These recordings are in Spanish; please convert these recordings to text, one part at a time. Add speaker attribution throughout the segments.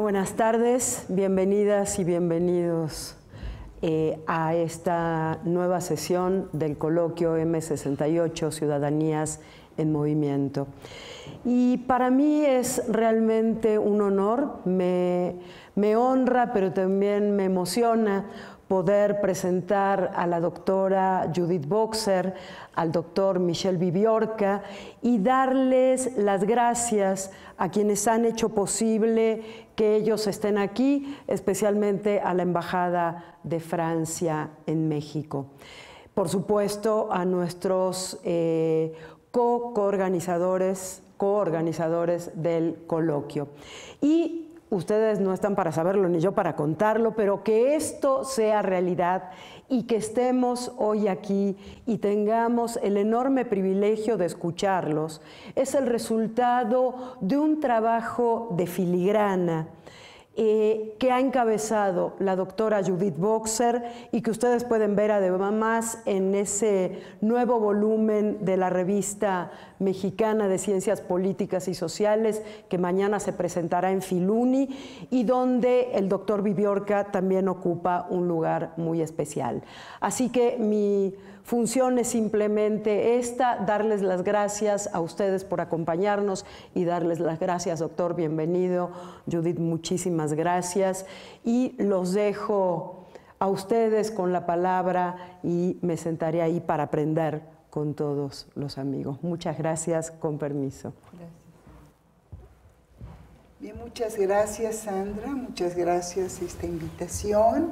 Speaker 1: buenas tardes, bienvenidas y bienvenidos eh, a esta nueva sesión del coloquio M68, Ciudadanías en Movimiento. Y para mí es realmente un honor, me honra, pero también me emociona poder presentar a la doctora Judith Boxer, al doctor Michel Viviorca y darles las gracias a quienes han hecho posible que ellos estén aquí, especialmente a la Embajada de Francia en México. Por supuesto, a nuestros eh, co-organizadores coorganizadores del coloquio. Y ustedes no están para saberlo ni yo para contarlo, pero que esto sea realidad y que estemos hoy aquí y tengamos el enorme privilegio de escucharlos, es el resultado de un trabajo de filigrana eh, que ha encabezado la doctora Judith Boxer y que ustedes pueden ver además en ese nuevo volumen de la revista mexicana de ciencias políticas y sociales que mañana se presentará en Filuni y donde el doctor Viviorca también ocupa un lugar muy especial. Así que mi funcione simplemente esta, darles las gracias a ustedes por acompañarnos y darles las gracias, doctor, bienvenido. Judith, muchísimas gracias. Y los dejo a ustedes con la palabra y me sentaré ahí para aprender con todos los amigos. Muchas gracias, con permiso.
Speaker 2: Bien, muchas gracias Sandra, muchas gracias esta invitación.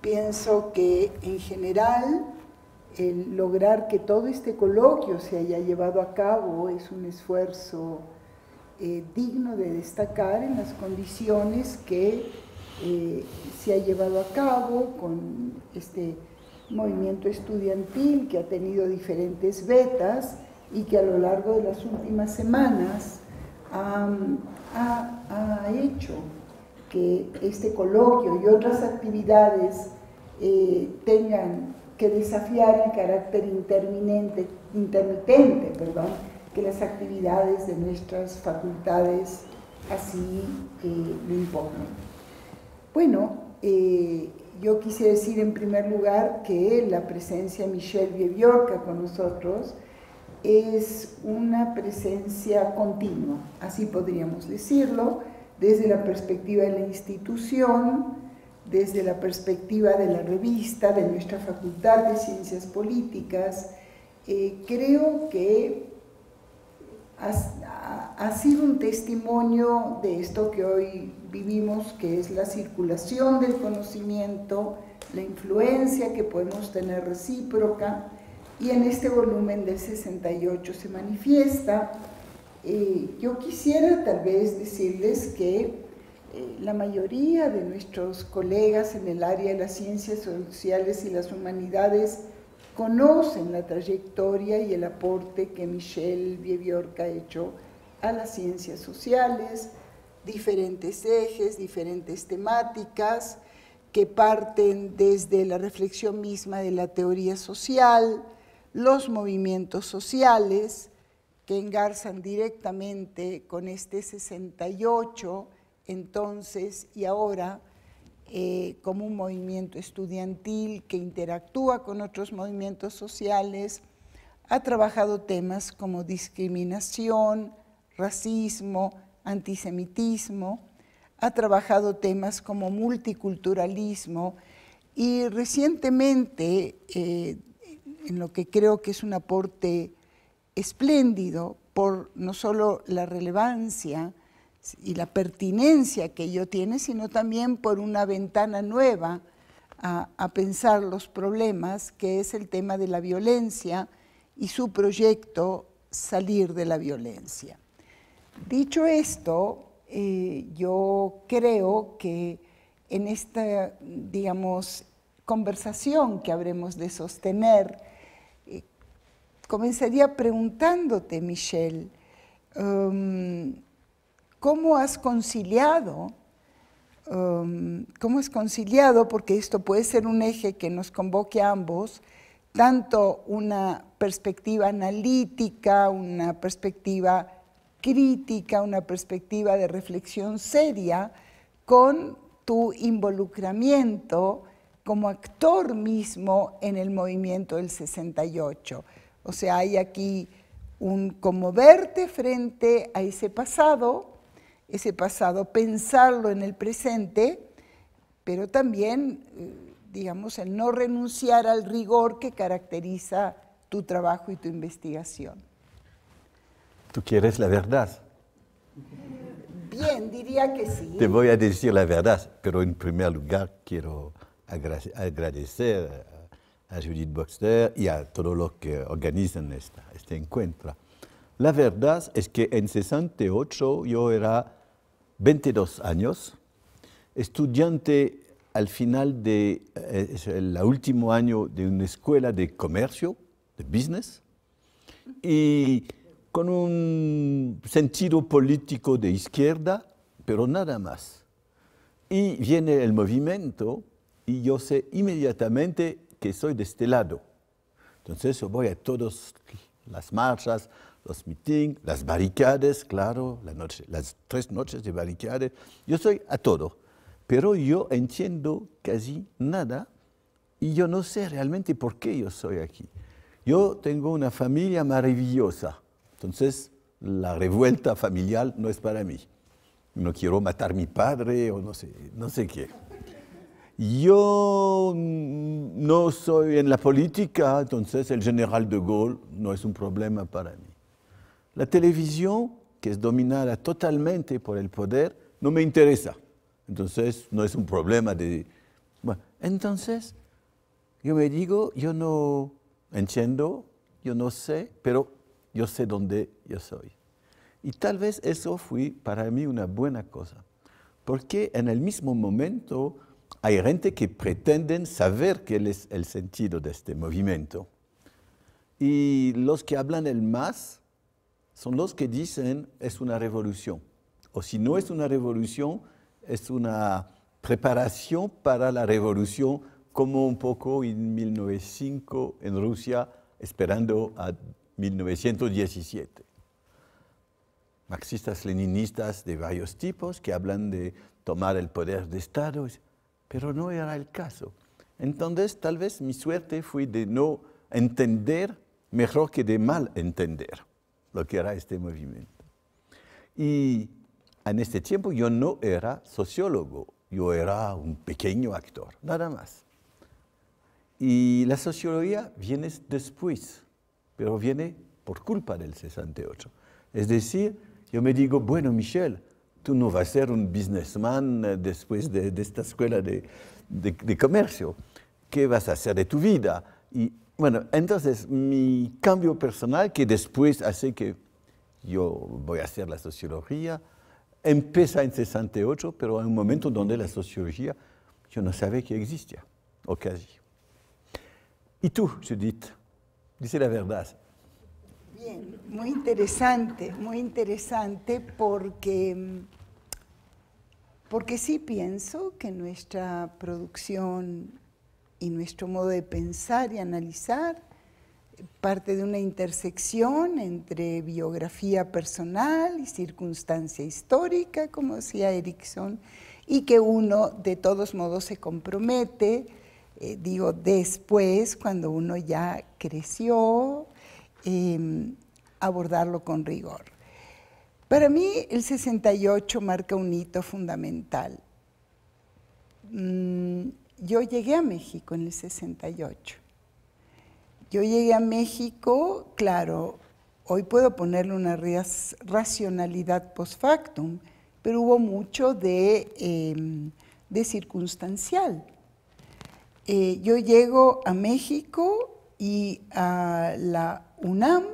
Speaker 2: Pienso que en general el lograr que todo este coloquio se haya llevado a cabo es un esfuerzo eh, digno de destacar en las condiciones que eh, se ha llevado a cabo con este movimiento estudiantil que ha tenido diferentes vetas y que a lo largo de las últimas semanas ha, hecho que este coloquio y otras actividades eh, tengan que desafiar el carácter interminente, intermitente perdón, que las actividades de nuestras facultades así eh, lo imponen. Bueno, eh, yo quise decir en primer lugar que la presencia de Michelle Biebiorca con nosotros es una presencia continua, así podríamos decirlo, desde la perspectiva de la institución, desde la perspectiva de la revista, de nuestra Facultad de Ciencias Políticas, eh, creo que ha, sido un testimonio de esto que hoy vivimos, que es la circulación del conocimiento, la influencia que podemos tener recíproca, y en este volumen del 68 se manifiesta. Eh, yo quisiera tal vez decirles que eh, la mayoría de nuestros colegas en el área de las ciencias sociales y las humanidades conocen la trayectoria y el aporte que Michelle Vieviorca ha hecho a las ciencias sociales, diferentes ejes, diferentes temáticas que parten desde la reflexión misma de la teoría social, los movimientos sociales que engarzan directamente con este 68 entonces y ahora eh, como un movimiento estudiantil que interactúa con otros movimientos sociales, ha trabajado temas como discriminación, racismo, antisemitismo, ha trabajado temas como multiculturalismo y recientemente, eh, en lo que creo que es un aporte espléndido por no solo la relevancia, y la pertinencia que ello tiene, sino también por una ventana nueva a, pensar los problemas, que es el tema de la violencia y su proyecto salir de la violencia. Dicho esto, eh, yo creo que en esta, digamos, conversación que habremos de sostener, eh, comenzaría preguntándote, Michelle, um, ¿Cómo has conciliado? Um, ¿Cómo conciliado? Porque esto puede ser un eje que nos convoque a ambos, tanto una perspectiva analítica, una perspectiva crítica, una perspectiva de reflexión seria, con tu involucramiento como actor mismo en el movimiento del 68. O sea, hay aquí un verte frente a ese pasado ese pasado, pensarlo en el presente, pero también, eh, digamos, el no renunciar al rigor que caracteriza tu trabajo y tu investigación.
Speaker 1: ¿Tú
Speaker 3: quieres la verdad?
Speaker 2: Bien, diría que sí. Te voy
Speaker 3: a decir la verdad, pero en primer lugar quiero agradecer a Judith Boxter y a todos los que organizan este encuentro la verdad es que en 68 yo era 22 años, estudiante al final de eh, el último año de una escuela de comercio, de business, y con un sentido político de izquierda, pero nada más. Y viene el movimiento y yo sé inmediatamente que soy de este lado. Entonces yo voy a todas las marchas, los meetings, las barricadas, claro, la noche, las tres noches de barricadas. Yo soy a todo, pero yo entiendo casi nada y yo no sé realmente por qué yo soy aquí. Yo tengo una familia maravillosa, entonces la revuelta familiar no es para mí. No quiero matar a mi padre o no sé, no sé qué. Yo no soy en la política, entonces el general de Gaulle no es un problema para mí. La televisión, que es dominada totalmente por el poder, no me interesa. Entonces, no es un problema de... Bueno, entonces, yo me digo, yo no entiendo, yo no sé, pero yo sé dónde yo soy. Y tal vez eso fue para mí una buena cosa, porque en el mismo momento hay gente que pretenden saber qué es el sentido de este movimiento. Y los que hablan el más son los que dicen es una revolución. O si no es una revolución, es una preparación para la revolución, como un poco en 1905 en Rusia, esperando a 1917. Marxistas leninistas de varios tipos que hablan de tomar el poder de Estado, pero no era el caso. Entonces, tal vez mi suerte fue de no entender mejor que de mal entender lo que era este movimiento. Y en este tiempo yo no era sociólogo, yo era un pequeño actor, nada más. Y la sociología viene después, pero viene por culpa del 68. Es decir, yo me digo, bueno, Michel, tú no vas a ser un businessman eh, después de, esta escuela de, de, de, comercio. ¿Qué vas a hacer de tu vida? Y bueno, entonces mi cambio personal que después hace que yo voy a hacer la sociología, empieza en 68, pero en un momento donde la sociología yo no sabía que existía, o casi. ¿Y tú, Judith? Dice la verdad.
Speaker 2: Bien, muy interesante, muy interesante porque, mm, porque sí pienso que nuestra producción y nuestro modo de pensar y analizar parte de una intersección entre biografía personal y circunstancia histórica, como decía Erickson, y que uno de todos modos se compromete, eh, digo, después, cuando uno ya creció, em, abordarlo con rigor. Para mí el 68 marca un hito fundamental. Mm, yo llegué a México en el 68. Yo llegué a México, claro, hoy puedo ponerle una racionalidad post factum, pero hubo mucho de, em, circunstancial. Eh, yo llego a México y a la UNAM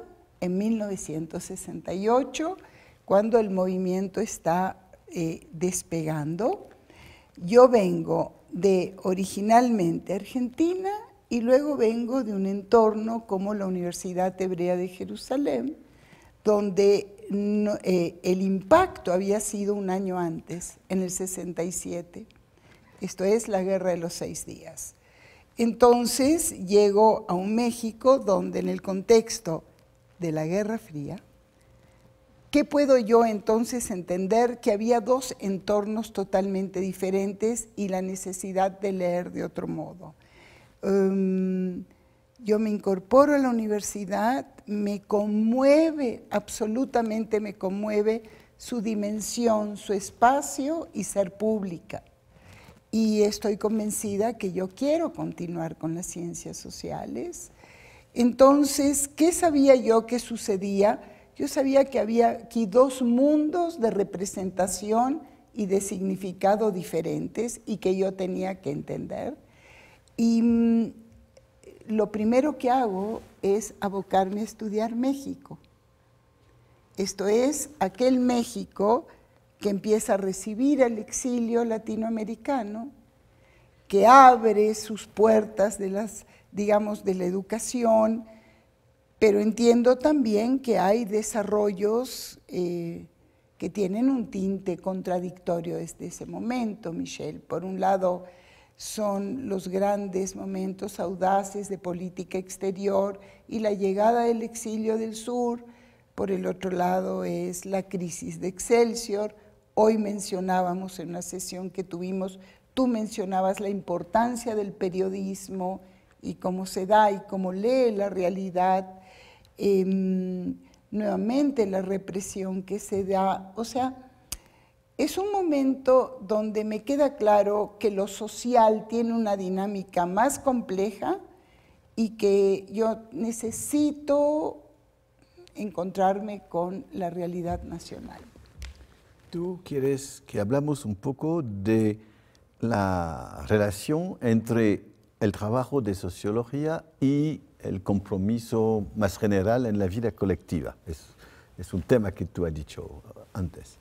Speaker 2: en 1968, cuando el movimiento está eh, despegando. Yo vengo de originalmente Argentina y luego vengo de un entorno como la Universidad Hebrea de Jerusalén, donde eh, el impacto había sido un año antes, en el 67. Esto es la Guerra de los Seis Días. Entonces llego a un México donde en el contexto de la Guerra Fría, ¿Qué puedo yo entonces entender? Que había dos entornos totalmente diferentes y la necesidad de leer de otro modo. Em, yo me incorporo a la universidad, me conmueve, absolutamente me conmueve su dimensión, su espacio y ser pública. Y estoy convencida que yo quiero continuar con las ciencias sociales. Entonces, ¿qué sabía yo que sucedía? Yo sabía que había aquí dos mundos de representación y de significado diferentes y que yo tenía que entender. Y mm, lo primero que hago es abocarme a estudiar México. Esto es aquel México que empieza a recibir el exilio latinoamericano, que abre sus puertas de las, digamos, de la educación, pero entiendo también que hay desarrollos eh, que tienen un tinte contradictorio desde ese momento, Michelle. Por un lado, son los grandes momentos audaces de política exterior y la llegada del exilio del sur. Por el otro lado es la crisis de Excelsior. Hoy mencionábamos en una sesión que tuvimos, tú mencionabas la importancia del periodismo y cómo se da y cómo lee la realidad Em, nuevamente la represión que se da. O sea, es un momento donde me queda claro que lo social tiene una dinámica más compleja y que yo necesito encontrarme con la realidad nacional.
Speaker 3: Tú quieres que hablamos un poco de la relación entre el trabajo de sociología y el compromiso más general en la vida colectiva. Es, un tema que tú has dicho antes.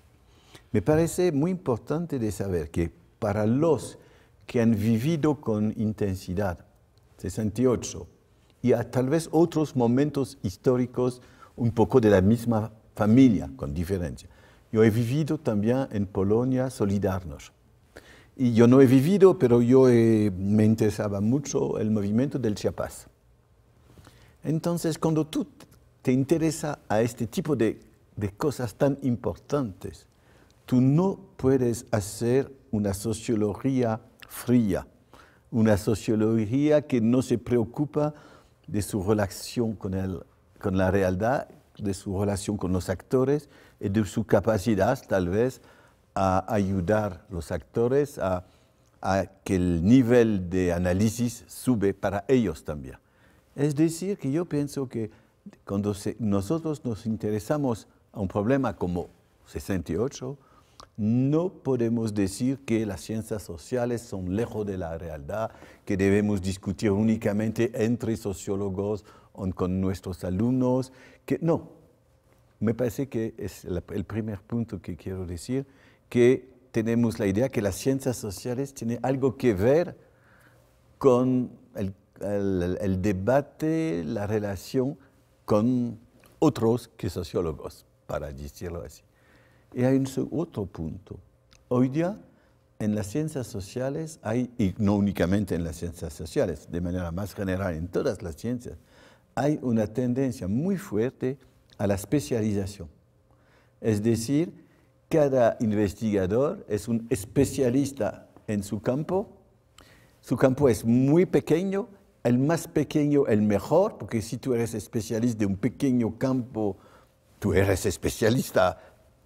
Speaker 3: Me parece muy importante de saber que para los que han vivido con intensidad 68 y a tal vez otros momentos históricos un poco de la misma familia, con diferencia. Yo he vivido también en Polonia solidarnos Y yo no he vivido, pero yo me interesaba mucho el movimiento del Chiapas. Entonces, cuando tú te interesa a este tipo de, cosas tan importantes, tú no puedes hacer una sociología fría, una sociología que no se preocupa de su relación con, con la realidad, de su relación con los actores y de su capacidad tal vez a ayudar a los actores a que el nivel de análisis sube para ellos también. Es decir, que yo pienso que cuando nosotros nos interesamos a un problema como 68, no podemos decir que las ciencias sociales son lejos de la realidad, que debemos discutir únicamente entre sociólogos o con nuestros alumnos, que no. Me parece que es el primer punto que quiero decir, que tenemos la idea que las ciencias sociales tienen algo que ver con el el, debate, la relación con otros que sociólogos, para decirlo así. Y hay un otro punto. Hoy día, en las ciencias sociales, hay, y no únicamente en las ciencias sociales, de manera más general en todas las ciencias, hay una tendencia muy fuerte a la especialización. Es decir, cada investigador es un especialista en su campo, su campo es muy pequeño el más pequeño el mejor, porque si tú eres especialista de un pequeño campo, tú eres especialista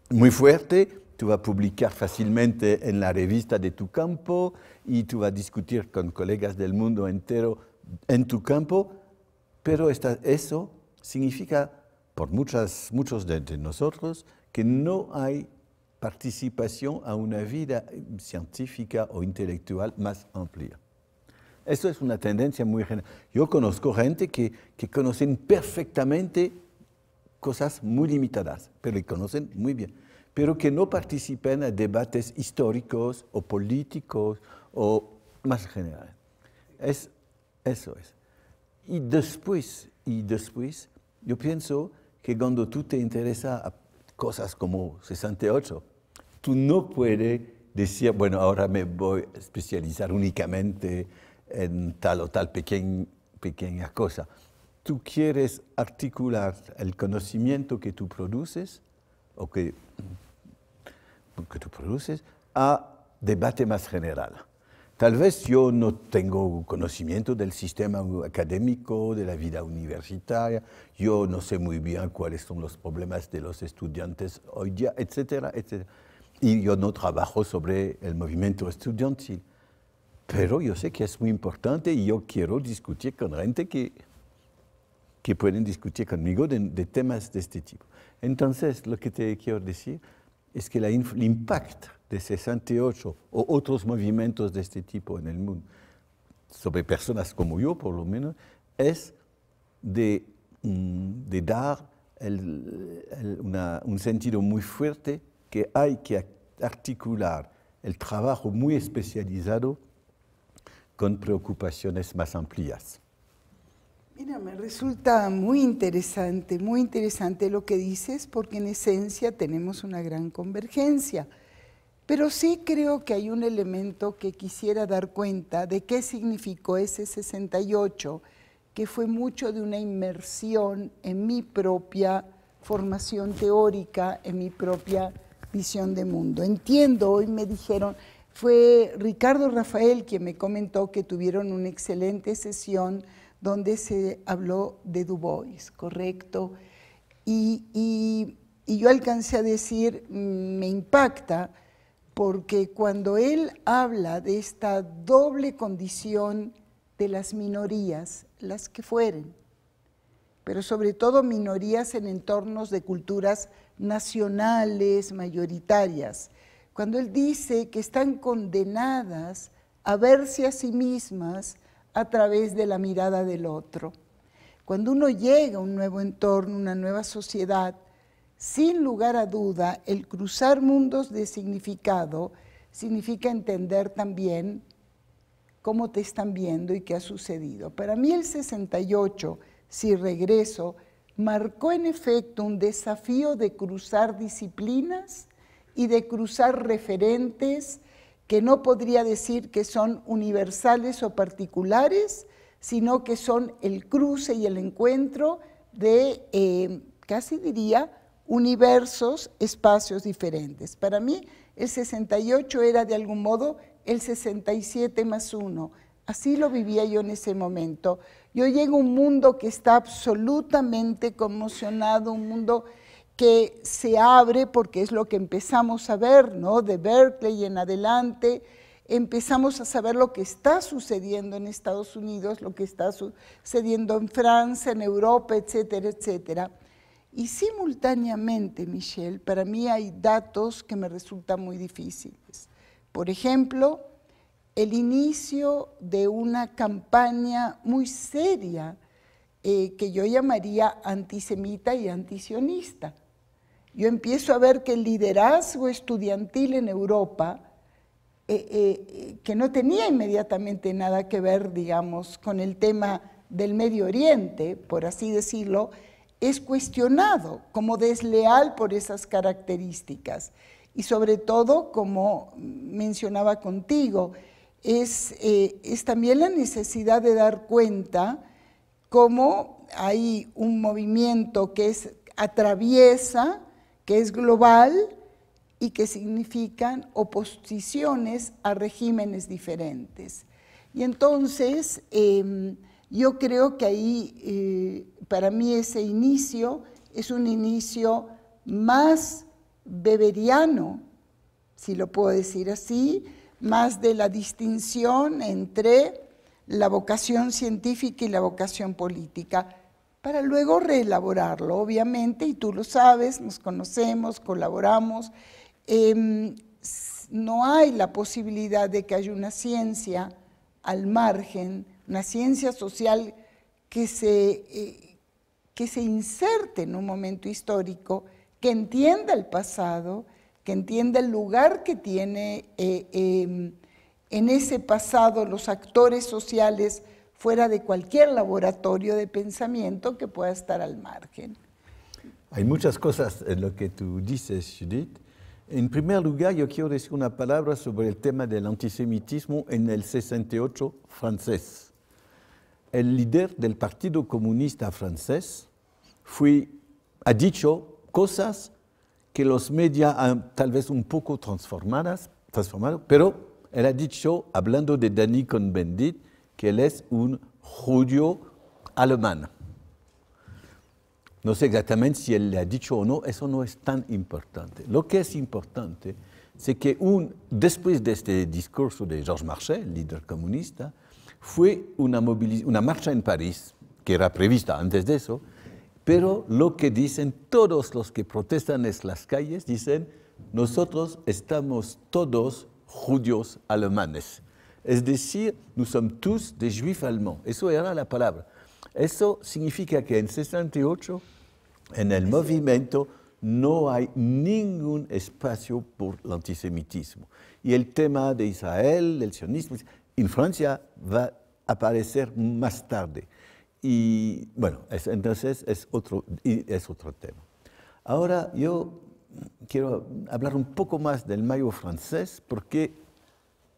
Speaker 3: muy fuerte, tú vas a publicar fácilmente en la revista de tu campo y tú vas a discutir con colegas del mundo entero en tu campo, pero eso significa, por muchas, muchos de nosotros, que no hay participación a una vida científica o intelectual más amplia. Eso es una tendencia muy general. Yo conozco gente que, que conocen perfectamente cosas muy limitadas, pero que conocen muy bien, pero que no participen en debates históricos o políticos o más generales. Es, eso es. Y después, y después, yo pienso que cuando tú te interesas a cosas como 68, tú no puedes decir, bueno, ahora me voy a especializar únicamente en tal o tal pequeña cosa. Tú quieres articular el conocimiento que tú produces o que, mm, que tú produces a debate más general. Tal vez yo no tengo conocimiento del sistema académico, de la vida universitaria, yo no sé muy bien cuáles son los problemas de los estudiantes hoy día, etcétera, etcétera. Y yo no trabajo sobre el movimiento estudiantil pero yo sé que es muy importante y yo quiero discutir con gente que, que pueden discutir conmigo de, temas de este tipo. Entonces, lo que te quiero decir es que la, el impacto de 68 o otros movimientos de este tipo en el mundo sobre personas como yo, por lo menos, es de, mm, dar un sentido muy fuerte que hay que articular el trabajo muy especializado con preocupaciones más amplias.
Speaker 2: Mira, me resulta muy interesante, muy interesante lo que dices, porque en esencia tenemos una gran convergencia. Pero sí creo que hay un elemento que quisiera dar cuenta de qué significó ese 68, que fue mucho de una inmersión en mi propia formación teórica, en mi propia visión de mundo. Entiendo, hoy me dijeron, fue Ricardo Rafael quien me comentó que tuvieron una excelente sesión donde se habló de Du Bois, correcto. Y, yo alcancé a decir, mm, me impacta, porque cuando él habla de esta doble condición de las minorías, las que fueren, pero sobre todo minorías en entornos de culturas nacionales, mayoritarias, cuando él dice que están condenadas a verse a sí mismas a través de la mirada del otro. Cuando uno llega a un nuevo entorno, una nueva sociedad, sin lugar a duda, el cruzar mundos de significado significa entender también cómo te están viendo y qué ha sucedido. Para mí el 68, si regreso, marcó en efecto un desafío de cruzar disciplinas y de cruzar referentes que no podría decir que son universales o particulares, sino que son el cruce y el encuentro de, eh, casi diría, universos, espacios diferentes. Para mí, el 68 era de algún modo el 67 más uno. Así lo vivía yo en ese momento. Yo llego a un mundo que está absolutamente conmocionado, un mundo que se abre, porque es lo que empezamos a ver, ¿no? De Berkeley en adelante, empezamos a saber lo que está sucediendo en Estados Unidos, lo que está sucediendo en Francia, en Europa, etcétera, etcétera. Y simultáneamente, Michelle, para mí hay datos que me resultan muy difíciles. Por ejemplo, el inicio de una campaña muy seria eh, que yo llamaría antisemita y antisionista yo empiezo a ver que el liderazgo estudiantil en Europa, eh, eh, que no tenía inmediatamente nada que ver, digamos, con el tema del Medio Oriente, por así decirlo, es cuestionado como desleal por esas características. Y sobre todo, como mencionaba contigo, es, eh, también la necesidad de dar cuenta cómo hay un movimiento que atraviesa que es global y que significan oposiciones a regímenes diferentes. Y entonces em, yo creo que ahí, eh, para mí ese inicio es un inicio más beberiano, si lo puedo decir así, más de la distinción entre la vocación científica y la vocación política para luego reelaborarlo, obviamente, y tú lo sabes, nos conocemos, colaboramos. Em, no hay la posibilidad de que haya una ciencia al margen, una ciencia social que se, eh, que se inserte en un momento histórico, que entienda el pasado, que entienda el lugar que tiene eh, em, en ese pasado los actores sociales fuera de cualquier laboratorio de pensamiento que pueda estar al margen.
Speaker 3: Hay muchas cosas en lo que tú dices, Judith. En primer lugar, yo quiero decir una palabra sobre el tema del antisemitismo en el 68 francés. El líder del Partido Comunista francés fue, ha dicho cosas que los medios han tal vez un poco transformadas, transformado, pero él ha dicho, hablando de Danny Cohn-Bendit, que él es un judío alemán. No sé exactamente si él le ha dicho o no, eso no es tan importante. Lo que es importante es que un, después de este discurso de Georges Marchais, líder comunista, fue una, una marcha en París, que era prevista antes de eso, pero lo que dicen todos los que protestan en las calles, dicen, nosotros estamos todos judíos alemanes. Es decir, nous sommes tous des juifs allemands. Eso era la palabra. Eso significa que en 68, en el movimiento, no hay ningún espacio por el antisemitismo. Y el tema de Israel, del sionismo, en Francia va a aparecer más tarde. Y bueno, entonces es otro, es otro tema. Ahora yo quiero hablar un poco más del mayo francés porque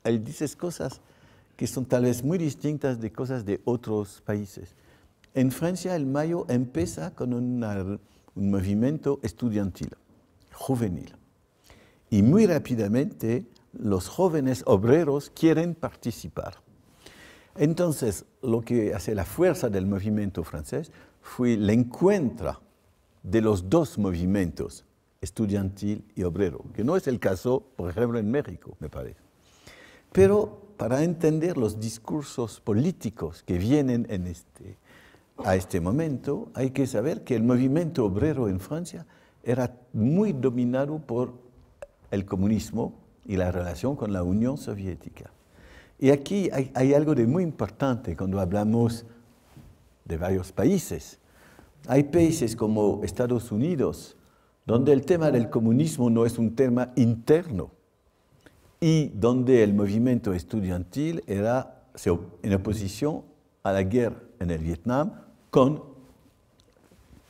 Speaker 3: él dices cosas que son tal vez muy distintas de cosas de otros países. En Francia el mayo empieza con un movimiento estudiantil, juvenil. Y muy rápidamente los jóvenes obreros quieren participar. Entonces, lo que hace la fuerza del movimiento francés fue el encuentro de los dos movimientos, estudiantil y obrero, que no es el caso, por ejemplo, en México, me parece. Pero para entender los discursos políticos que vienen en este, a este momento, hay que saber que el movimiento obrero en Francia era muy dominado por el comunismo y la relación con la Unión Soviética. Y aquí hay, hay algo de muy importante cuando hablamos de varios países. Hay países como Estados Unidos, donde el tema del comunismo no es un tema interno, y donde el movimiento estudiantil era en oposición a la guerra en el Vietnam con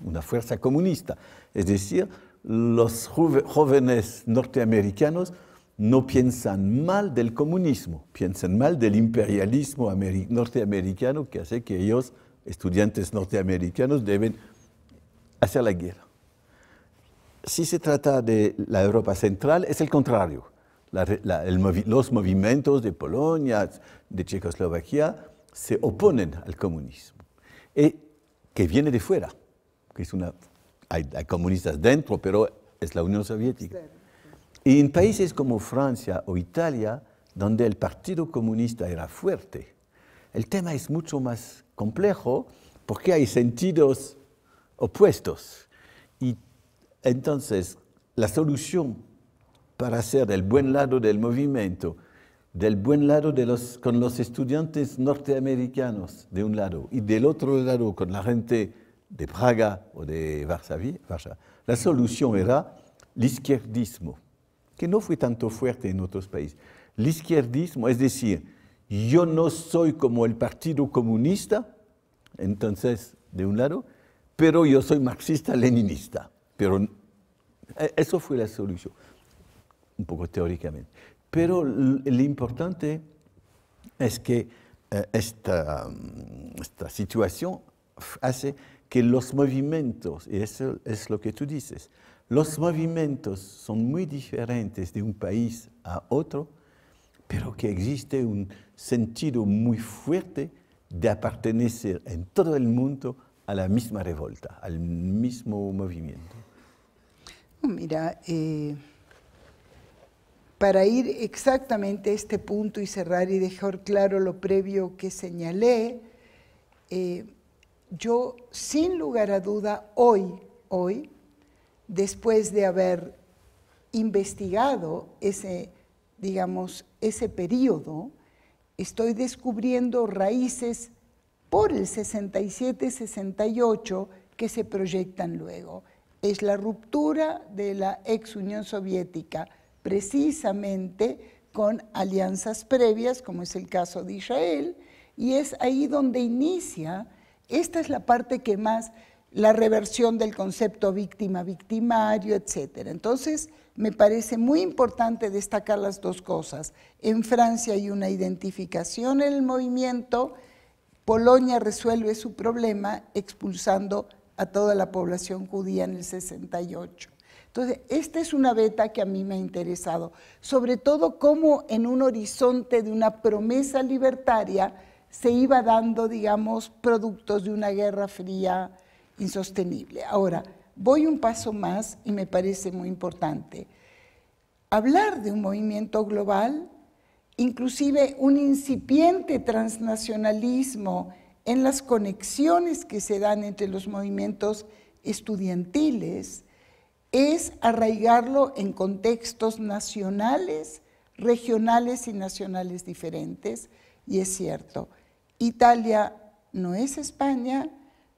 Speaker 3: una fuerza comunista. Es decir, los jóvenes norteamericanos no piensan mal del comunismo, piensan mal del imperialismo norteamericano que hace que ellos, estudiantes norteamericanos, deben hacer la guerra. Si se trata de la Europa Central, es el contrario los movimientos de Polonia, de Checoslovaquia, se oponen al comunismo, y eh, que viene de fuera, que es una, hay comunistas dentro, pero es la Unión Soviética. Y en países como Francia o Italia, donde el Partido Comunista era fuerte, el tema es mucho más complejo porque hay sentidos opuestos. Y entonces la solución para ser del buen lado del movimiento, del buen lado con los estudiantes norteamericanos, de un lado, y del otro lado con la gente de Praga o de Varsovia, la solución era el izquierdismo, que no fue tanto fuerte en otros países. El izquierdismo, es decir, yo no soy como el Partido Comunista, entonces, de un lado, pero yo soy marxista-leninista. Pero e-, eso fue la solución un poco teóricamente. Pero lo importante es que eh, mm, esta, situación hace que los movimientos, y eso es lo que tú dices, los movimientos son muy diferentes de un país a otro, pero que existe un sentido muy fuerte de pertenecer en todo el mundo a la misma revolta, al mismo movimiento.
Speaker 2: Mira, eh, para ir exactamente a este punto y cerrar y dejar claro lo previo que señalé, eh, yo sin lugar a duda hoy, hoy, después de haber investigado ese, digamos, ese periodo, estoy descubriendo raíces por el 67-68 que se proyectan luego. Es la ruptura de la ex Unión Soviética, precisamente con alianzas previas, como es el caso de Israel, y es ahí donde inicia, esta es la parte que más, la reversión del concepto víctima-victimario, etcétera. Entonces, me parece muy importante destacar las dos cosas. En Francia hay una identificación en el movimiento, Polonia resuelve su problema expulsando a toda la población judía en el 68. Entonces, esta es una beta que a mí me ha interesado, sobre todo cómo en un horizonte de una promesa libertaria se iba dando, digamos, productos de una guerra fría insostenible. Ahora, voy un paso más y me parece muy importante. Hablar de un movimiento global, inclusive un incipiente transnacionalismo en las conexiones que se dan entre los movimientos estudiantiles, es arraigarlo en contextos nacionales, regionales y nacionales diferentes, y es cierto, Italia no es España,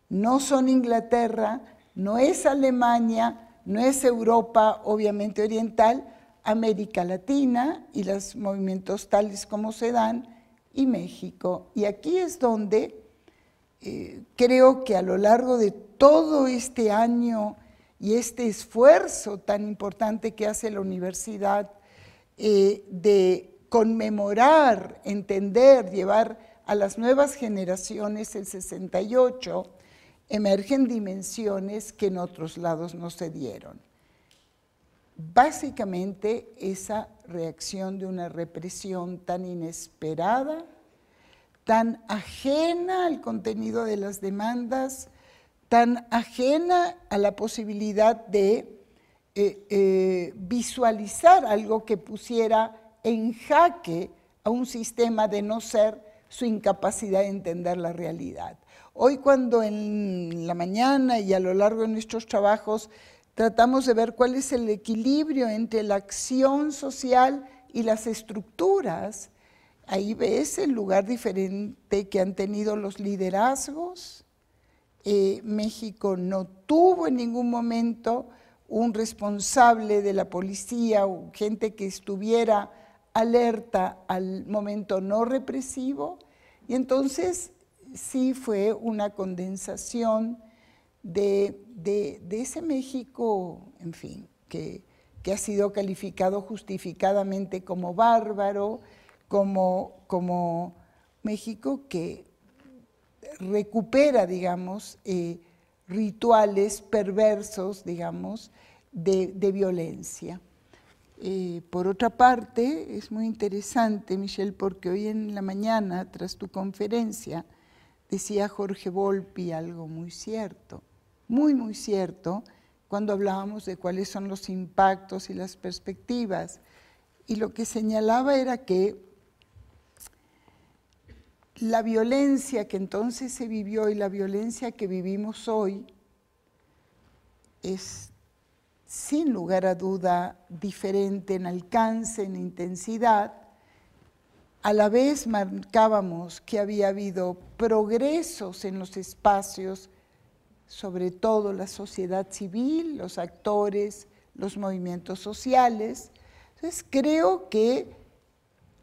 Speaker 2: no son Inglaterra, no es Alemania, no es Europa, obviamente oriental, América Latina y los movimientos tales como se dan, y México. Y aquí es donde eh, creo que a lo largo de todo este año y este esfuerzo tan importante que hace la universidad eh, de conmemorar, entender, llevar a las nuevas generaciones el 68, emergen dimensiones que en otros lados no se dieron. Básicamente esa reacción de una represión tan inesperada, tan ajena al contenido de las demandas, tan ajena a la posibilidad de eh, eh, visualizar algo que pusiera en jaque a un sistema de no ser su incapacidad de entender la realidad. Hoy cuando en la mañana y a lo largo de nuestros trabajos tratamos de ver cuál es el equilibrio entre la acción social y las estructuras, ahí ves el lugar diferente que han tenido los liderazgos, eh, México no tuvo en ningún momento un responsable de la policía o gente que estuviera alerta al momento no represivo. Y entonces sí fue una condensación de, ese México, en fin, que, ha sido calificado justificadamente como bárbaro, como México que recupera, digamos, eh, rituales perversos, digamos, de, violencia. Eh, por otra parte, es muy interesante, Michelle, porque hoy en la mañana, tras tu conferencia, decía Jorge Volpi algo muy cierto, muy, muy cierto, cuando hablábamos de cuáles son los impactos y las perspectivas. Y lo que señalaba era que la violencia que entonces se vivió y la violencia que vivimos hoy es sin lugar a duda diferente en alcance, en intensidad. A la vez marcábamos que había habido progresos en los espacios, sobre todo la sociedad civil, los actores, los movimientos sociales. Entonces creo que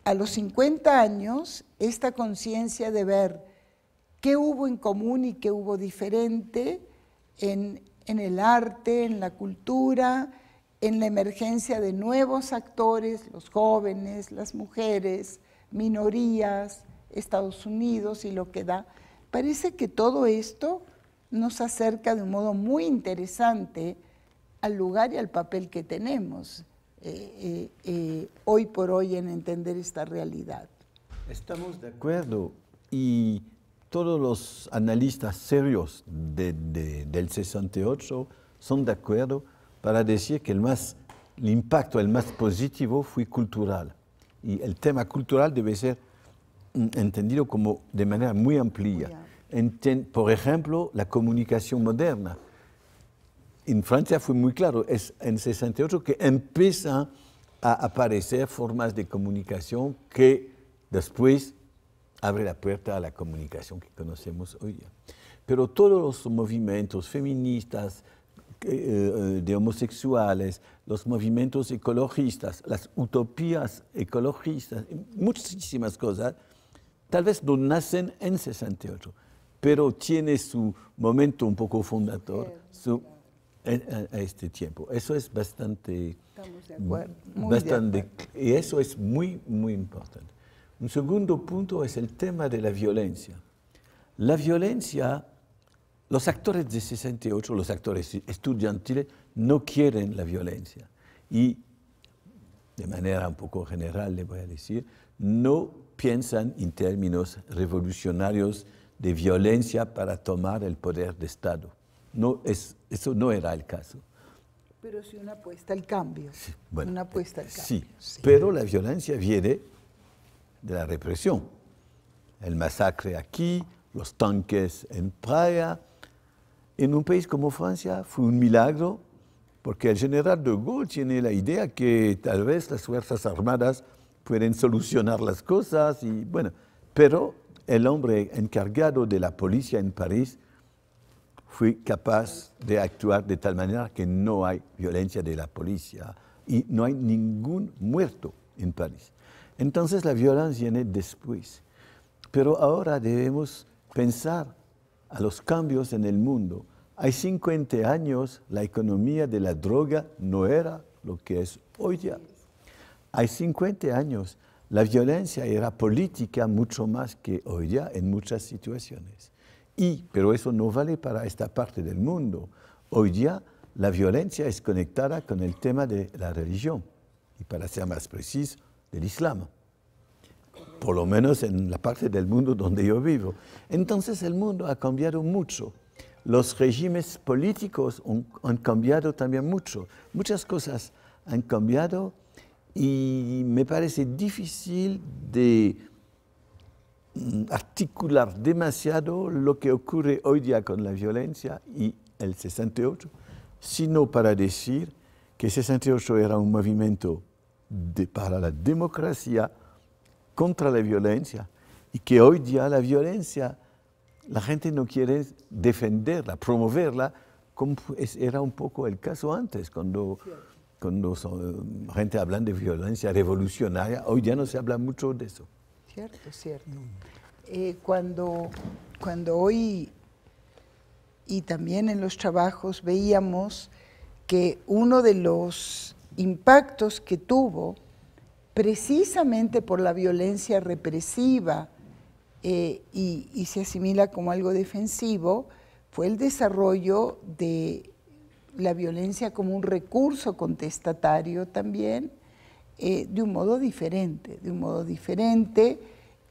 Speaker 2: a los 50 años, esta conciencia de ver qué hubo en común y qué hubo diferente en, en el arte, en la cultura, en la emergencia de nuevos actores, los jóvenes, las mujeres, minorías, Estados Unidos y lo que da. Parece que todo esto nos acerca de un modo muy interesante al lugar y al papel que tenemos. Eh, eh, eh, hoy por hoy en entender esta realidad.
Speaker 3: Estamos de acuerdo y todos los analistas serios del 68 son de acuerdo para decir que el, más, el impacto, el más positivo fue cultural. Y el tema cultural debe ser mm, entendido como de manera muy amplia. por ejemplo, la comunicación moderna en Francia fue muy claro, es en 68 que empiezan a aparecer formas de comunicación que después abre la puerta a la comunicación que conocemos hoy. Pero todos los movimientos feministas, eh, eh, de homosexuales, los movimientos ecologistas, las utopías ecologistas, muchísimas cosas, tal vez no nacen en 68, pero tiene su momento un poco fundador, su a, eh, eh, este tiempo. Eso es bastante...
Speaker 2: Estamos
Speaker 3: Y eso es muy, muy importante. Un segundo punto es el tema de la violencia. La violencia, los actores de 68, los actores estudiantiles, no quieren la violencia. Y de manera un poco general, le voy a decir, no piensan en términos revolucionarios de violencia para tomar el poder de Estado. No, es, eso no era el caso.
Speaker 2: Pero sí una apuesta al cambio. Sí, una apuesta al eh, cambio.
Speaker 3: Sí, pero la violencia viene de la represión. El masacre aquí, los tanques en Praga. En un país como Francia fue un milagro porque el general de Gaulle tiene la idea que tal vez las Fuerzas Armadas pueden solucionar las cosas y bueno, pero el hombre encargado de la policía en París fui capaz de actuar de tal manera que no hay violencia de la policía y no hay ningún muerto en París. Entonces la violencia viene después. Pero ahora debemos pensar a los cambios en el mundo. Hay 50 años la economía de la droga no era lo que es hoy día. Hay 50 años la violencia era política mucho más que hoy día en muchas situaciones. Y, pero eso no vale para esta parte del mundo. Hoy día la violencia es conectada con el tema de la religión, y para ser más preciso, del Islam, por lo menos en la parte del mundo donde yo vivo. Entonces el mundo ha cambiado mucho. Los regímenes políticos han, han cambiado también mucho. Muchas cosas han cambiado y me parece difícil de articular demasiado lo que ocurre hoy día con la violencia y el 68, sino para decir que 68 era un movimiento para la democracia contra la violencia y que hoy día la violencia, la gente no quiere defenderla, promoverla, como era un poco el caso antes, cuando, cuando eh, gente habla de violencia revolucionaria, hoy día no se habla mucho de eso.
Speaker 2: Cierto, cierto. Eh, cuando, hoy y también en los trabajos veíamos que uno de los impactos que tuvo, precisamente por la violencia represiva eh, y, se asimila como algo defensivo, fue el desarrollo de la violencia como un recurso contestatario también eh, de un modo diferente, de un modo diferente.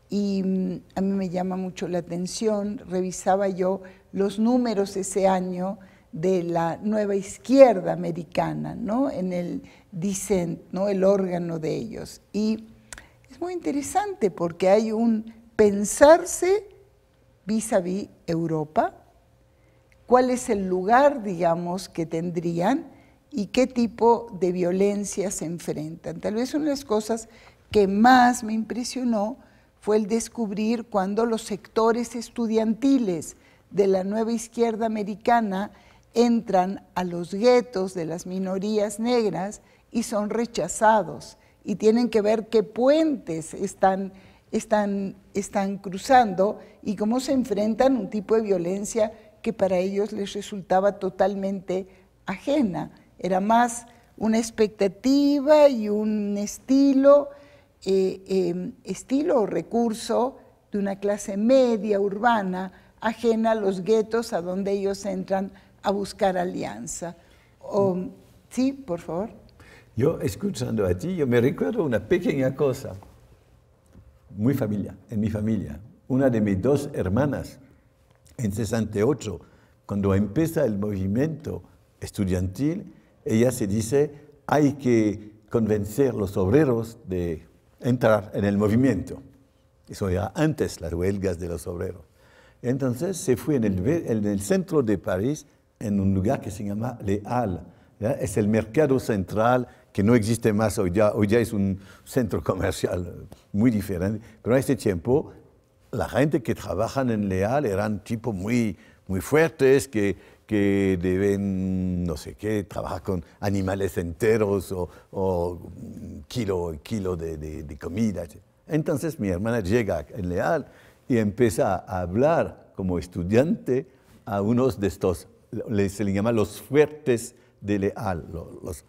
Speaker 2: Y mm, a mí me llama mucho la atención, revisaba yo los números ese año de la nueva izquierda americana, ¿no? En el DICEN, ¿no? El órgano de ellos. Y es muy interesante porque hay un pensarse vis a vis Europa, cuál es el lugar, digamos, que tendrían y qué tipo de violencia se enfrentan. Tal vez una de las cosas que más me impresionó fue el descubrir cuando los sectores estudiantiles de la nueva izquierda americana entran a los guetos de las minorías negras y son rechazados y tienen que ver qué puentes están, cruzando y cómo se enfrentan un tipo de violencia que para ellos les resultaba totalmente ajena era más una expectativa y un estilo, eh, em, estilo o recurso de una clase media urbana ajena a los guetos a donde ellos entran a buscar alianza. sí, por favor.
Speaker 3: Yo escuchando a ti, yo me recuerdo una pequeña cosa, muy familia, en mi familia. Una de mis dos hermanas, en 68, cuando empieza el movimiento estudiantil, ella se dice, hay que convencer a los obreros de entrar en el movimiento. Eso era antes las huelgas de los obreros. Entonces se fue en el, centro de París, en un lugar que se llama Leal. Es el mercado central que no existe más hoy día. Hoy día es un centro comercial muy diferente. Pero en ese tiempo, la gente que trabajaba en Leal eran tipos muy, muy fuertes, que que deben, no sé qué, trabajar con animales enteros o, o mm, kilo, kilo de, de, comida. Entonces mi hermana llega en Leal y empieza a hablar como estudiante a unos de estos, se le llama los fuertes de Leal. Los,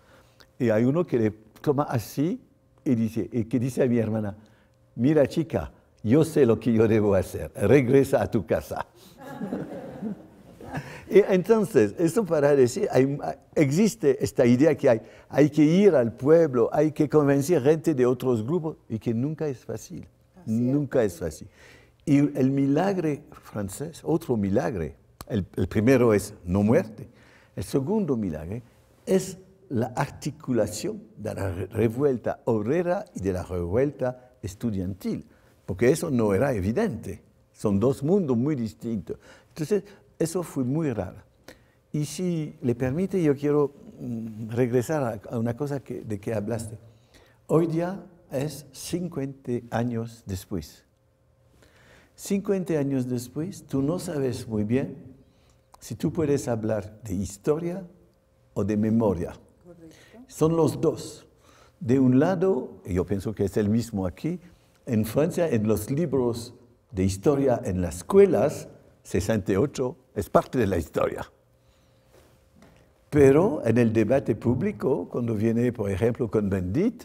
Speaker 3: y hay uno que le toma así y dice, y que dice a mi hermana, mira chica, yo sé lo que yo debo hacer, regresa a tu casa. Eh, entonces, eso para decir, existe esta idea que hay, hay que ir al pueblo, hay que convencer gente de otros grupos y que nunca es fácil, nunca es. fácil. Y el milagre francés, otro milagre, el, el primero es no muerte, el segundo milagre es la articulación de la revuelta obrera y de la revuelta estudiantil, porque eso no era evidente. Son dos mundos muy distintos. Entonces, eso fue muy raro. Y si le permite, yo quiero mm, regresar a una cosa de que hablaste. Hoy día es 50 años después. 50 años después, tú no sabes muy bien si tú puedes hablar de historia o de memoria. Son los dos. De un lado, yo pienso que es el mismo aquí, en Francia, en los libros de historia en las escuelas, 68, es parte de la historia. Pero en el debate público, cuando viene, por ejemplo, con Bendit,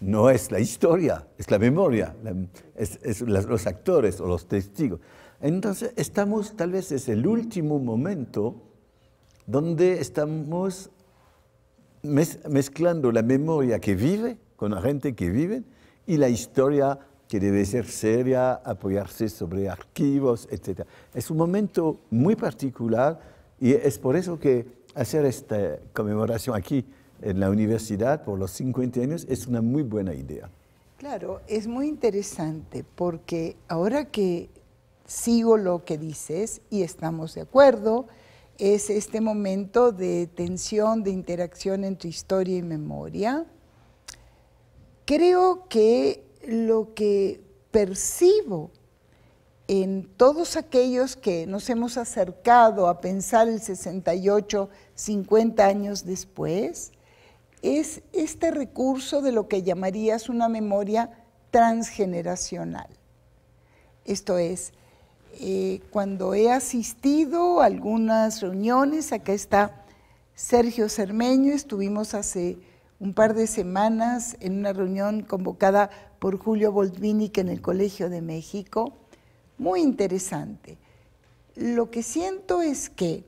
Speaker 3: no es la historia, es la memoria, es, los actores o los testigos. Entonces, estamos, tal vez es el último momento donde estamos mezclando la memoria que vive con la gente que vive y la historia que debe ser seria, apoyarse sobre archivos, etc. Es un momento muy particular y es por eso que hacer esta conmemoración aquí en la universidad por los 50 años es una muy buena idea.
Speaker 2: Claro, es muy interesante porque ahora que sigo lo que dices y estamos de acuerdo, es este momento de tensión, de interacción entre historia y memoria. Creo que lo que percibo en todos aquellos que nos hemos acercado a pensar el 68, 50 años después, es este recurso de lo que llamarías una memoria transgeneracional. Esto es, eh, cuando he asistido a algunas reuniones, acá está Sergio Cermeño, estuvimos hace un par de semanas en una reunión convocada por Julio Boldvinic en el Colegio de México, muy interesante. Lo que siento es que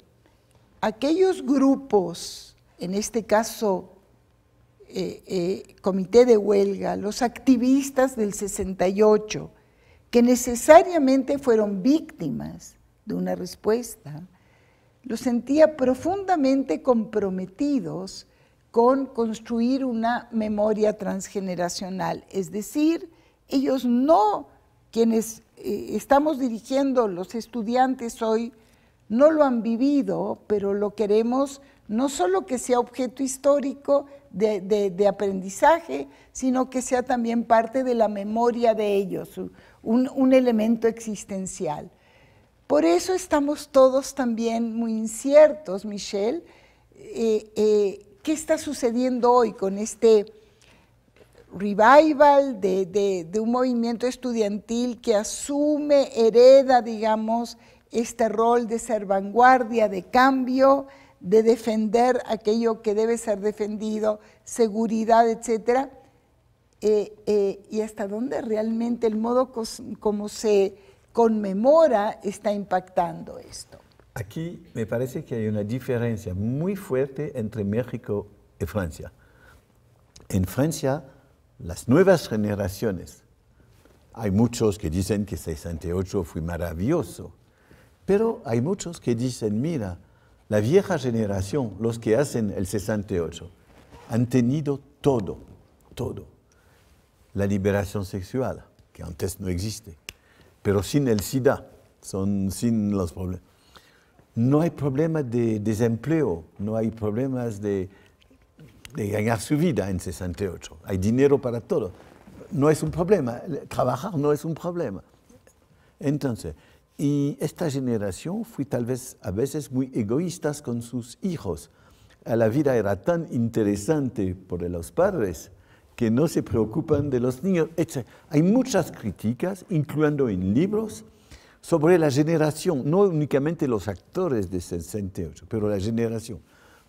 Speaker 2: aquellos grupos, en este caso eh, eh, comité de huelga, los activistas del 68, que necesariamente fueron víctimas de una respuesta, los sentía profundamente comprometidos con construir una memoria transgeneracional. Es decir, ellos no, quienes eh, estamos dirigiendo los estudiantes hoy, no lo han vivido, pero lo queremos no solo que sea objeto histórico de, aprendizaje, sino que sea también parte de la memoria de ellos, un, elemento existencial. Por eso estamos todos también muy inciertos, Michelle. Eh, eh, ¿Qué está sucediendo hoy con este revival de, un movimiento estudiantil que asume, hereda, digamos, este rol de ser vanguardia, de cambio, de defender aquello que debe ser defendido, seguridad, etcétera, eh, eh, y hasta dónde realmente el modo como se conmemora está impactando esto.
Speaker 3: Aquí me parece que hay una diferencia muy fuerte entre México y Francia. En Francia, las nuevas generaciones, hay muchos que dicen que 68 fue maravilloso, pero hay muchos que dicen, mira, la vieja generación, los que hacen el 68, han tenido todo, todo. La liberación sexual, que antes no existe, pero sin el SIDA, son, sin los problemas no hay problema de desempleo, no hay problemas de, ganar su vida en 68. Hay dinero para todo. No es un problema. Trabajar no es un problema. Entonces, y esta generación fue tal vez a veces muy egoísta con sus hijos. Ah, la vida era tan interesante por los padres que no se preocupan de los niños. Hay muchas críticas, incluyendo en libros, sobre la generación, no únicamente los actores de 68, pero la generación.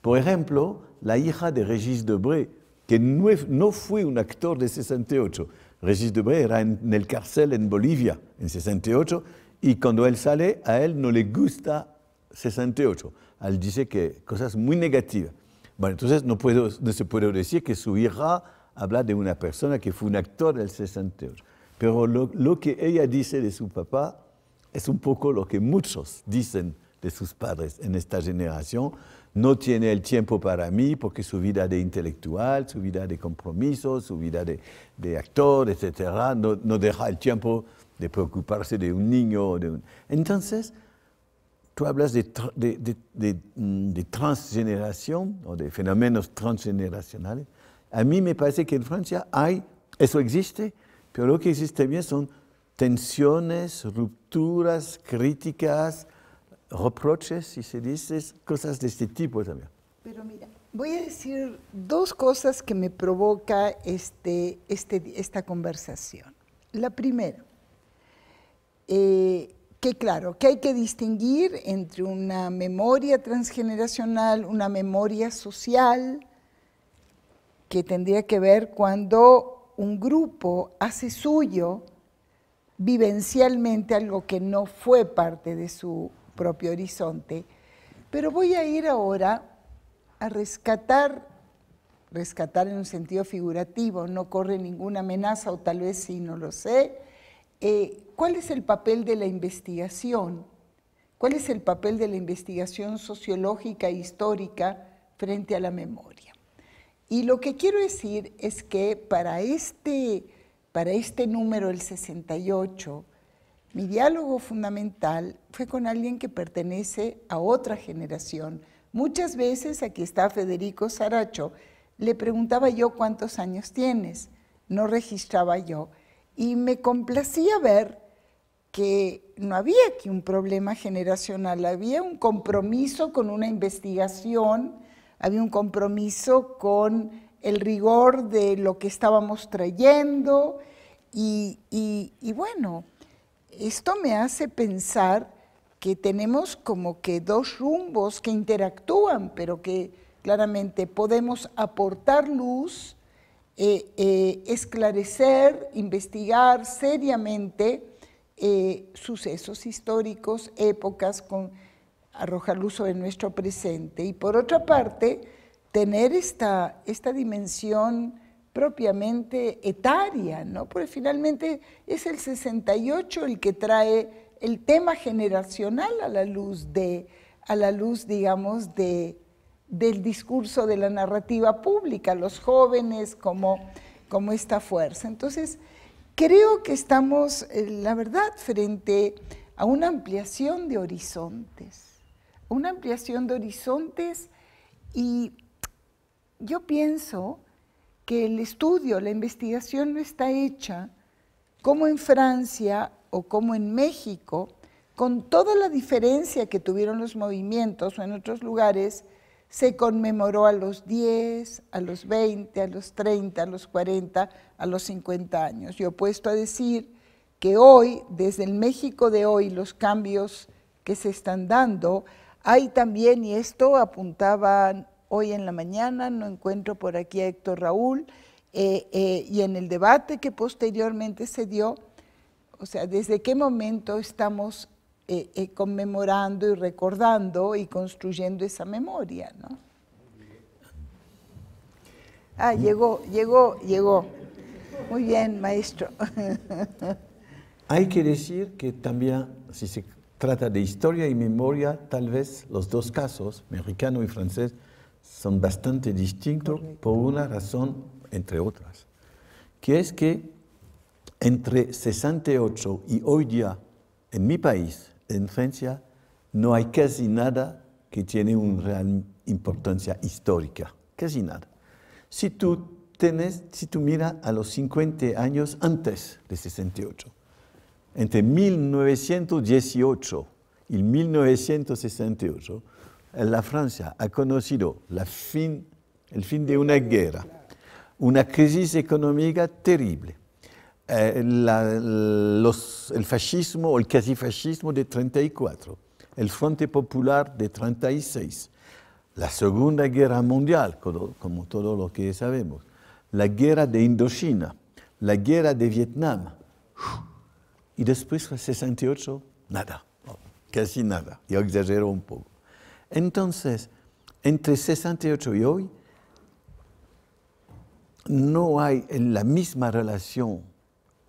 Speaker 3: Por ejemplo, la hija de Regis Debré, que no fue un actor de 68. Regis Debré era en el cárcel en Bolivia en 68 y cuando él sale, a él no le gusta 68. Él dice que cosas muy negativas. Bueno, entonces no, se puede decir que su hija habla de una persona que fue un actor del 68. Pero lo que ella dice de su papá es un poco lo que muchos dicen de sus padres en esta generación. No tiene el tiempo para mí porque su vida de intelectual, su vida de compromiso, su vida de, actor, etc., no, deja el tiempo de preocuparse de un niño. Entonces, tú hablas de, mm, de transgeneración o de fenómenos transgeneracionales. A mí me parece que en Francia hay, eso existe, pero lo que existe bien son tensiones, rupturas, críticas, reproches, si se dice, cosas de este tipo también. Pero
Speaker 2: mira, voy a decir dos cosas que me provoca este, este esta conversación. La primera, eh, que claro, que hay que distinguir entre una memoria transgeneracional, una memoria social, que tendría que ver cuando un grupo hace suyo vivencialmente algo que no fue parte de su propio horizonte. Pero voy a ir ahora a rescatar, rescatar en un sentido figurativo, no corre ninguna amenaza o tal vez sí, no lo sé, eh, ¿cuál es el papel de la investigación? ¿Cuál es el papel de la investigación sociológica e histórica frente a la memoria? Y lo que quiero decir es que para este para este número, el 68, mi diálogo fundamental fue con alguien que pertenece a otra generación. Muchas veces, aquí está Federico Saracho, le preguntaba yo cuántos años tienes, no registraba yo, y me complacía ver que no había aquí un problema generacional, había un compromiso con una investigación, había un compromiso con el rigor de lo que estábamos trayendo, y, bueno, esto me hace pensar que tenemos como que dos rumbos que interactúan, pero que claramente podemos aportar luz, eh, eh, esclarecer, investigar seriamente eh, sucesos históricos, épocas, con arrojar luz sobre nuestro presente. Y por otra parte, tener esta dimensión propiamente etaria, ¿no? Porque finalmente es el 68 el que trae el tema generacional a la luz de, a la luz, digamos, de, del discurso de la narrativa pública, los jóvenes como, como esta fuerza. Entonces, creo que estamos, eh, la verdad, frente a una ampliación de horizontes, una ampliación de horizontes y yo pienso que el estudio, la investigación no está hecha como en Francia o como en México, con toda la diferencia que tuvieron los movimientos o en otros lugares, se conmemoró a los 10, a los 20, a los 30, a los 40, a los 50 años. Yo puesto a decir que hoy, desde el México de hoy, los cambios que se están dando, hay también, y esto apuntaban hoy en la mañana, no encuentro por aquí a Héctor Raúl, eh, eh, y en el debate que posteriormente se dio, o sea, desde qué momento estamos eh, conmemorando y recordando y construyendo esa memoria, ¿no? Ah, llegó, llegó, llegó. Muy bien, maestro.
Speaker 3: Hay que decir que también, si se trata de historia y memoria, tal vez los dos casos, mexicano y francés, son bastante distintos por una razón, entre otras, que es que entre 68 y hoy día, en mi país, en Francia, no hay casi nada que tiene una real importancia histórica, casi nada. Si tú, tenés, si tú miras a los 50 años antes de 68, entre 1918 y 1968, la Francia ha conocido el fin de una guerra, una crisis económica terrible. Eh, el fascismo, o el casi fascismo de 34, el Frente Popular de 36, la Segunda Guerra Mundial, como, todos todo lo que sabemos, la guerra de Indochina, la guerra de Vietnam, y después 68, nada, casi nada, yo exagero un poco. Entonces, entre 68 y hoy, no hay la misma relación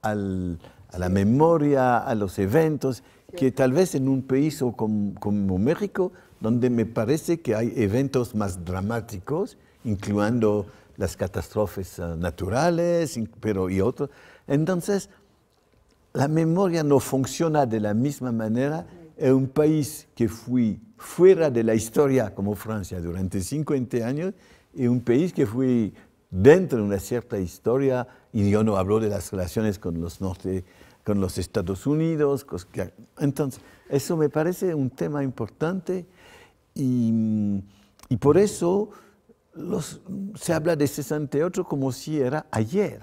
Speaker 3: a la memoria, a los eventos, que tal vez en un país como, México, donde me parece que hay eventos más dramáticos, incluyendo las catástrofes eh, naturales, pero y otros. Entonces, la memoria no funciona de la misma manera es un país que fui fuera de la historia como Francia durante 50 años y un país que fui dentro de una cierta historia y yo no hablo de las relaciones con los con los Estados Unidos. Entonces, eso me parece un tema importante y, y por eso los, se habla de 68 como si era ayer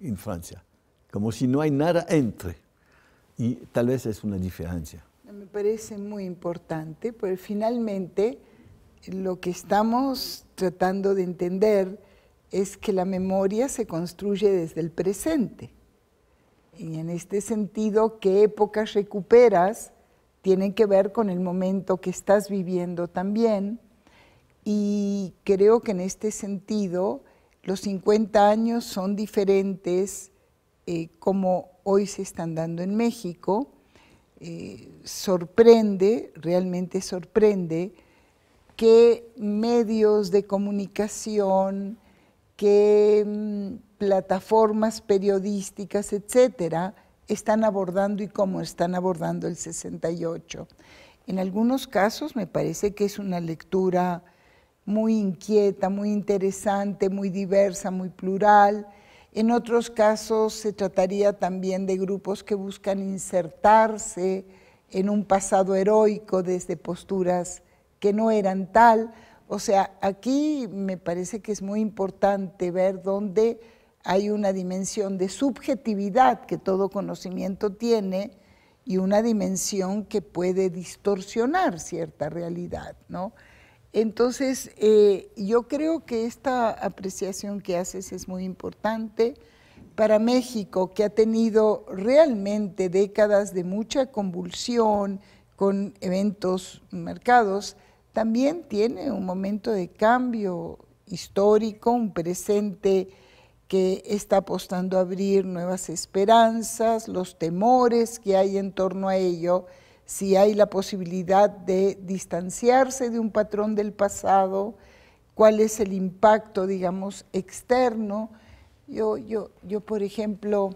Speaker 3: en Francia, como si no hay nada entre. Y tal vez es una diferencia.
Speaker 2: Me parece muy importante, porque finalmente lo que estamos tratando de entender es que la memoria se construye desde el presente. Y en este sentido, qué épocas recuperas tienen que ver con el momento que estás viviendo también. Y creo que en este sentido, los 50 años son diferentes eh, como hoy se están dando en México sorprende, realmente sorprende, qué medios de comunicación, qué mm, plataformas periodísticas, etcétera, están abordando y cómo están abordando el 68. En algunos casos me parece que es una lectura muy inquieta, muy interesante, muy diversa, muy plural, en otros casos se trataría también de grupos que buscan insertarse en un pasado heroico desde posturas que no eran tal. O sea, aquí me parece que es muy importante ver dónde hay una dimensión de subjetividad que todo conocimiento tiene y una dimensión que puede distorsionar cierta realidad, ¿no? Entonces, eh, yo creo que esta apreciación que haces es muy importante para México, que ha tenido realmente décadas de mucha convulsión con eventos marcados, también tiene un momento de cambio histórico, un presente que está apostando a abrir nuevas esperanzas, los temores que hay en torno a ello si hay la posibilidad de distanciarse de un patrón del pasado, cuál es el impacto, digamos, externo. Yo, yo, yo por ejemplo,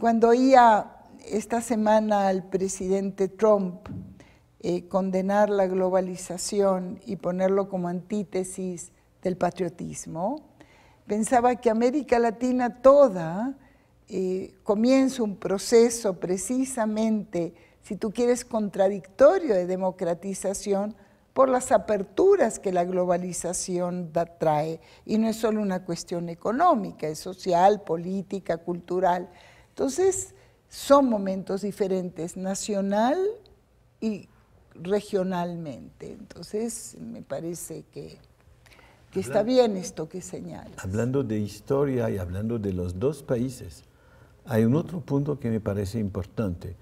Speaker 2: cuando oía esta semana al presidente Trump eh, condenar la globalización y ponerlo como antítesis del patriotismo, pensaba que América Latina toda eh, comienza un proceso precisamente si tú quieres, contradictorio de democratización por las aperturas que la globalización trae. Y no es solo una cuestión económica, es social, política, cultural. Entonces, son momentos diferentes, nacional y regionalmente. Entonces, me parece que, está bien esto que señala.
Speaker 3: Hablando de historia y hablando de los dos países, hay un otro punto que me parece importante.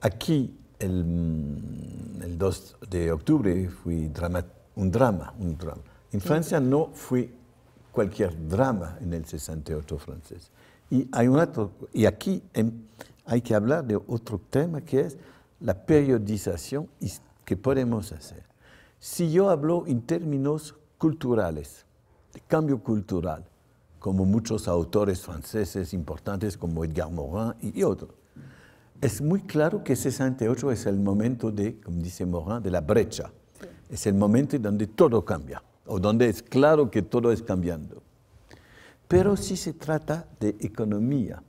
Speaker 3: Aquí, el, 2 mm, de octubre, fue un drama, un drama. En Francia no fue cualquier drama en el 68 francés. Y, hay y aquí em, hay que hablar de otro tema que es la periodización que podemos hacer. Si yo hablo en términos culturales, de cambio cultural, como muchos autores franceses importantes como Edgar Morin y otros, es muy claro que 68 es el momento de, como dice Morin, de la brecha. Es el momento donde todo cambia, o donde es claro que todo es cambiando. Pero si se trata de economía,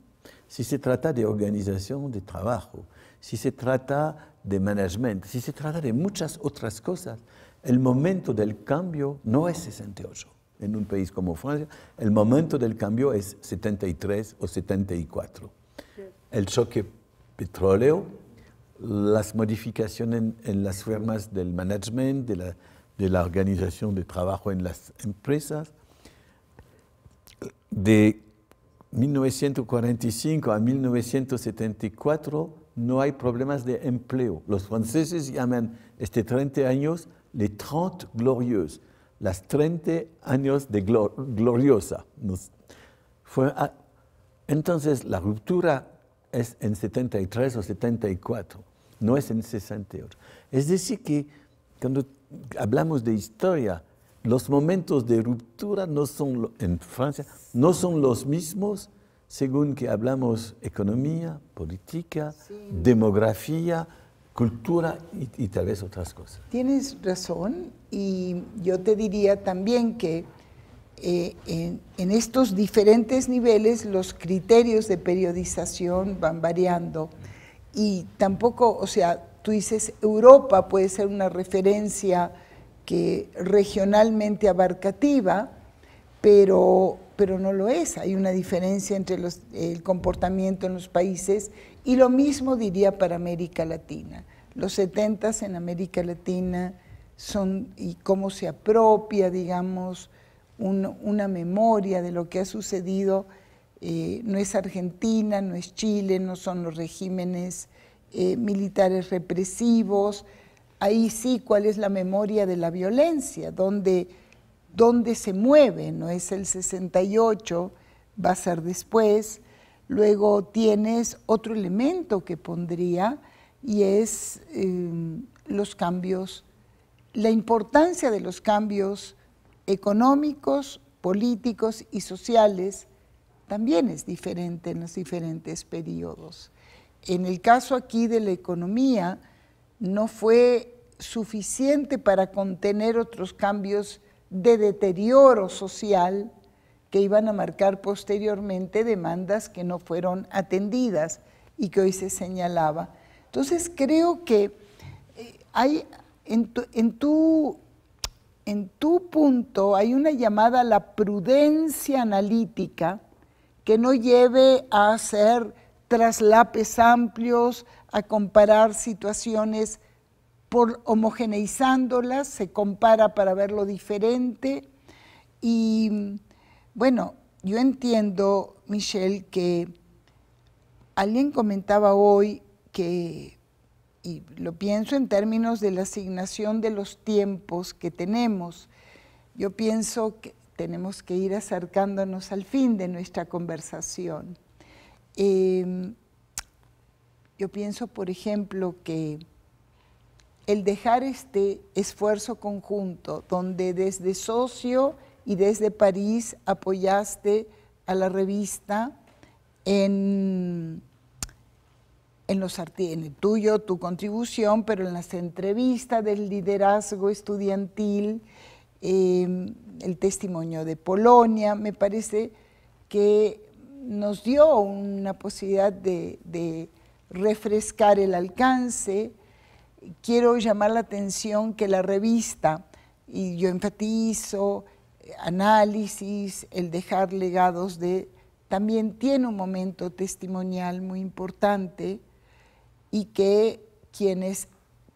Speaker 3: si se trata de organización de trabajo, si se trata de management, si se trata de muchas otras cosas, el momento del cambio no es 68. En un país como Francia, el momento del cambio es 73 o 74. El choque petróleo, las modificaciones en, las formas del management, de la, organización de trabajo en las empresas. De 1945 a 1974 no hay problemas de empleo. Los franceses llaman este 30 años les 30 glorieuses, las 30 años de gloriosa. fue entonces la ruptura es en 73 o 74, no es en 68. Es decir, que cuando hablamos de historia, los momentos de ruptura no son, en Francia no son los mismos según que hablamos economía, política, demografía, cultura y, tal vez otras cosas.
Speaker 2: Tienes razón y yo te diría también que eh, en, estos diferentes niveles los criterios de periodización van variando y tampoco, o sea, tú dices Europa puede ser una referencia que regionalmente abarcativa, pero, no lo es. Hay una diferencia entre el comportamiento en los países y lo mismo diría para América Latina. Los setentas en América Latina son y cómo se apropia, digamos, una memoria de lo que ha sucedido, eh, no es Argentina, no es Chile, no son los regímenes eh, militares represivos, ahí sí cuál es la memoria de la violencia, dónde, se mueve, no es el 68, va a ser después. Luego tienes otro elemento que pondría y es eh, los cambios, la importancia de los cambios económicos, políticos y sociales también es diferente en los diferentes periodos. En el caso aquí de la economía, no fue suficiente para contener otros cambios de deterioro social que iban a marcar posteriormente demandas que no fueron atendidas y que hoy se señalaba. Entonces creo que eh, hay en tu, en tu en tu punto hay una llamada a la prudencia analítica que no lleve a hacer traslapes amplios, a comparar situaciones por homogeneizándolas, se compara para ver lo diferente. Y bueno, yo entiendo, Michelle, que alguien comentaba hoy que y lo pienso en términos de la asignación de los tiempos que tenemos, yo pienso que tenemos que ir acercándonos al fin de nuestra conversación. Em, yo pienso, por ejemplo, que el dejar este esfuerzo conjunto, donde desde socio y desde París apoyaste a la revista en en, el tuyo, tu contribución, pero en las entrevistas del liderazgo estudiantil, em, el testimonio de Polonia, me parece que nos dio una posibilidad de, de refrescar el alcance. Quiero llamar la atención que la revista, y yo enfatizo, eh, análisis, el dejar legados de también tiene un momento testimonial muy importante y que quienes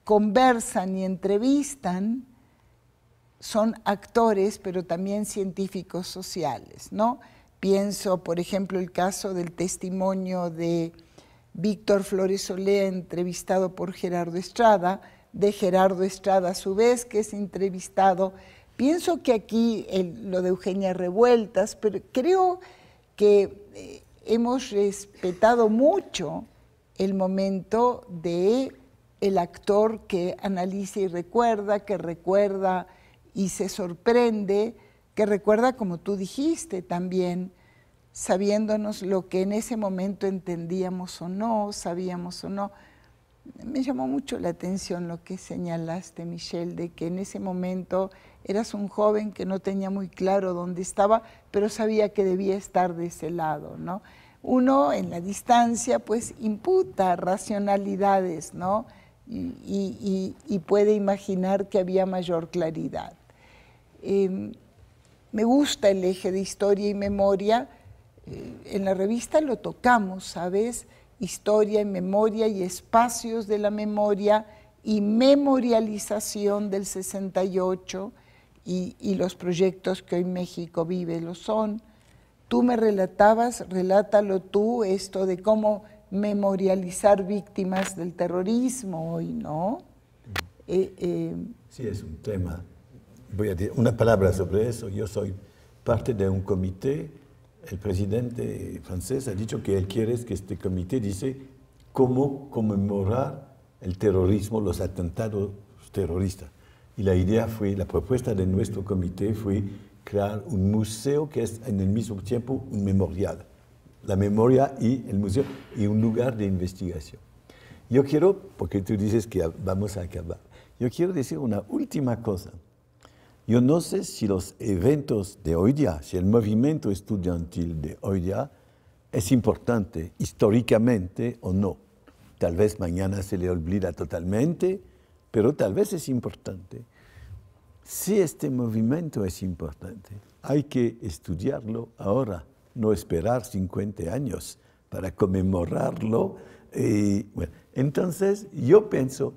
Speaker 2: conversan y entrevistan son actores, pero también científicos sociales, ¿no? Pienso, por ejemplo, el caso del testimonio de Víctor Flores Solé, entrevistado por Gerardo Estrada, de Gerardo Estrada a su vez, que es entrevistado. Pienso que aquí lo de Eugenia Revueltas, pero creo que eh, hemos respetado mucho el momento de el actor que analiza y recuerda, que recuerda y se sorprende, que recuerda, como tú dijiste también, sabiéndonos lo que en ese momento entendíamos o no, sabíamos o no. Me llamó mucho la atención lo que señalaste, Michelle, de que en ese momento eras un joven que no tenía muy claro dónde estaba, pero sabía que debía estar de ese lado, ¿no? uno en la distancia pues imputa racionalidades, ¿no? Y, puede imaginar que había mayor claridad. Em, me gusta el eje de historia y memoria. Eh, en la revista lo tocamos, ¿sabes? Historia y memoria y espacios de la memoria y memorialización del 68 y, y los proyectos que hoy México vive lo son. Tú me relatabas, relátalo tú, esto de cómo memorializar víctimas del terrorismo hoy, ¿no? Mm. Eh, eh, sí,
Speaker 3: es un tema. Voy a decir una palabra sobre eso. Yo soy parte de un comité. El presidente francés ha dicho que él quiere que este comité dice cómo conmemorar el terrorismo, los atentados terroristas. Y la idea fue, la propuesta de nuestro comité fue crear un museo que es en el mismo tiempo un memorial. La memoria y el museo y un lugar de investigación. Yo quiero, porque tú dices que vamos a acabar, yo quiero decir una última cosa. Yo no sé si los eventos de hoy día, si el movimiento estudiantil de hoy día es importante históricamente o no. Tal vez mañana se le olvida totalmente, pero tal vez es importante. Si este movimiento es importante, hay que estudiarlo ahora, no esperar 50 años para conmemorarlo. Eh, entonces, yo pienso,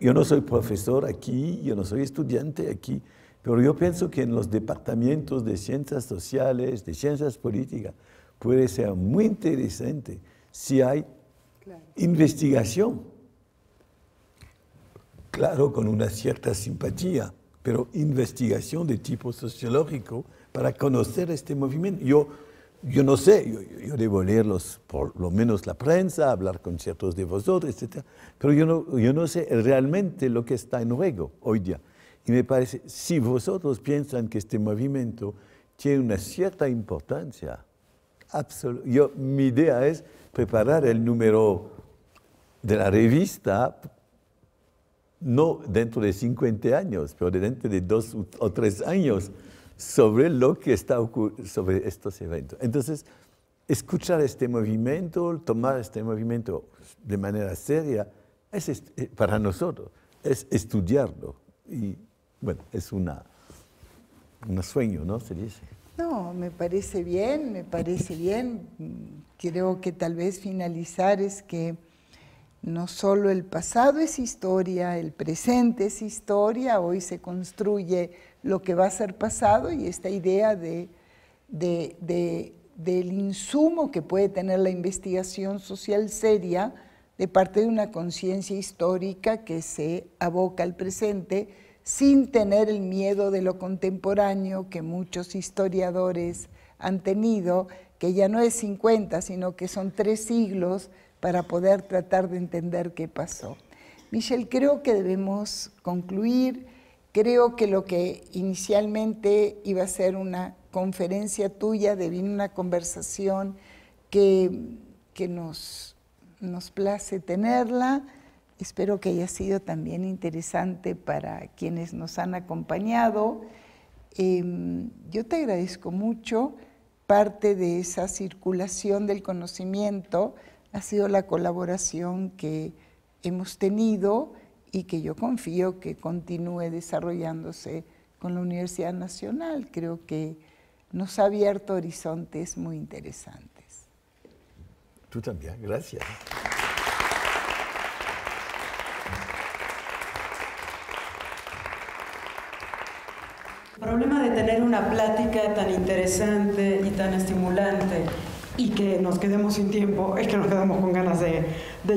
Speaker 3: yo no soy profesor aquí, yo no soy estudiante aquí, pero yo pienso que en los departamentos de ciencias sociales, de ciencias políticas, puede ser muy interesante si hay investigación. Claro, con una cierta simpatía pero investigación de tipo sociológico para conocer este movimiento. Yo, yo no sé, yo, debo leer por lo menos la prensa, hablar con ciertos de vosotros, etc. Pero yo no, yo no sé realmente lo que está en juego hoy día. Y me parece, si vosotros piensan que este movimiento tiene una cierta importancia, mi idea es preparar el número de la revista no dentro de 50 años, pero dentro de dos o tres años, sobre lo que está sobre estos eventos. Entonces, escuchar este movimiento, tomar este movimiento de manera seria, es eh, para nosotros, es estudiarlo. Y bueno, es una, un sueño, ¿no? Se dice.
Speaker 2: No, me parece bien, me parece bien. Creo que tal vez finalizar es que no solo el pasado es historia, el presente es historia, hoy se construye lo que va a ser pasado y esta idea del insumo que puede tener la investigación social seria de parte de una conciencia histórica que se aboca al presente sin tener el miedo de lo contemporáneo que muchos historiadores han tenido, que ya no es 50, sino que son tres siglos para poder tratar de entender qué pasó. Michelle, creo que debemos concluir. Creo que lo que inicialmente iba a ser una conferencia tuya de una conversación que, nos, place tenerla. Espero que haya sido también interesante para quienes nos han acompañado. Em, yo te agradezco mucho parte de esa circulación del conocimiento ha sido la colaboración que hemos tenido y que yo confío que continúe desarrollándose con la Universidad Nacional. Creo que nos ha abierto horizontes muy interesantes.
Speaker 3: Tú también, gracias.
Speaker 1: El problema de tener una plática tan interesante y tan estimulante y que nos quedemos sin tiempo, es que nos quedamos con ganas de,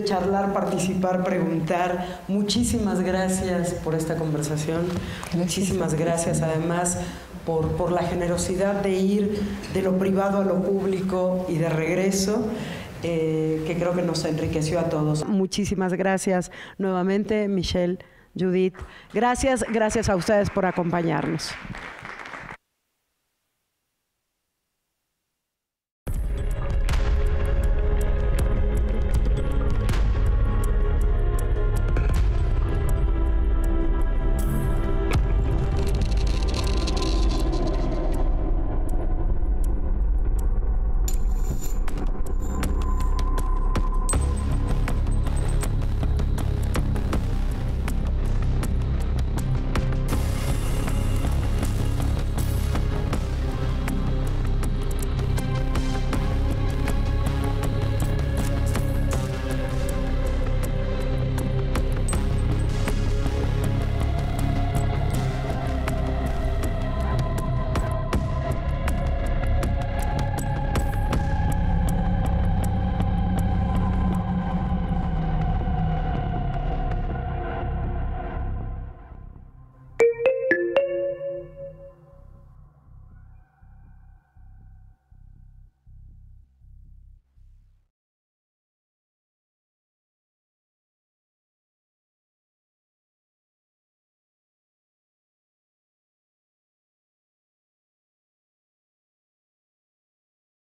Speaker 1: charlar, participar, preguntar. Muchísimas gracias por esta conversación. Muchísimas gracias además por, la generosidad de ir de lo privado a lo público y de regreso. Eh, que creo que nos enriqueció a todos. Muchísimas gracias nuevamente, Michelle, Judith. Gracias, gracias a ustedes por acompañarnos.